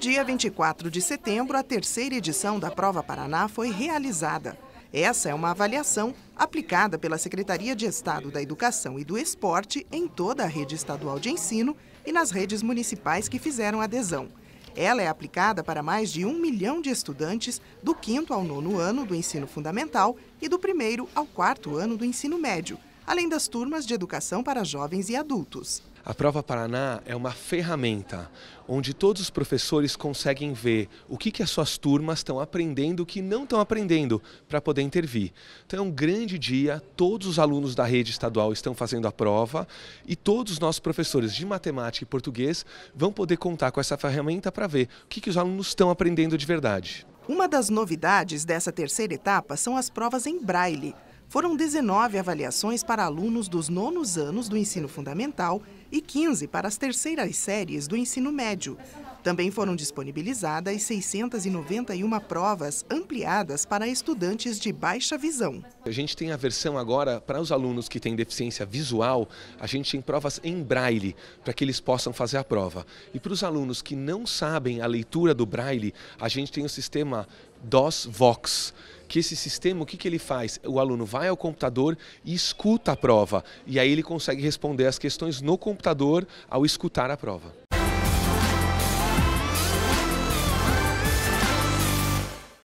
dia 24 de setembro, a terceira edição da Prova Paraná foi realizada. Essa é uma avaliação aplicada pela Secretaria de Estado da Educação e do Esporte em toda a rede estadual de ensino e nas redes municipais que fizeram adesão. Ela é aplicada para mais de um milhão de estudantes do quinto ao nono ano do ensino fundamental e do primeiro ao quarto ano do ensino médio, além das turmas de educação para jovens e adultos. A Prova Paraná é uma ferramenta onde todos os professores conseguem ver o que, que as suas turmas estão aprendendo, o que não estão aprendendo, para poder intervir. Então é um grande dia, todos os alunos da rede estadual estão fazendo a prova e todos os nossos professores de matemática e português vão poder contar com essa ferramenta para ver o que, que os alunos estão aprendendo de verdade. Uma das novidades dessa terceira etapa são as provas em braille. Foram 19 avaliações para alunos dos nonos anos do ensino fundamental e 15 para as terceiras séries do ensino médio. Também foram disponibilizadas 691 provas ampliadas para estudantes de baixa visão. A gente tem a versão agora para os alunos que têm deficiência visual, a gente tem provas em braille para que eles possam fazer a prova. E para os alunos que não sabem a leitura do braille, a gente tem o sistema DOS Vox, que esse sistema, o que, que ele faz? O aluno vai ao computador e escuta a prova, e aí ele consegue responder as questões no computador computador ao escutar a prova.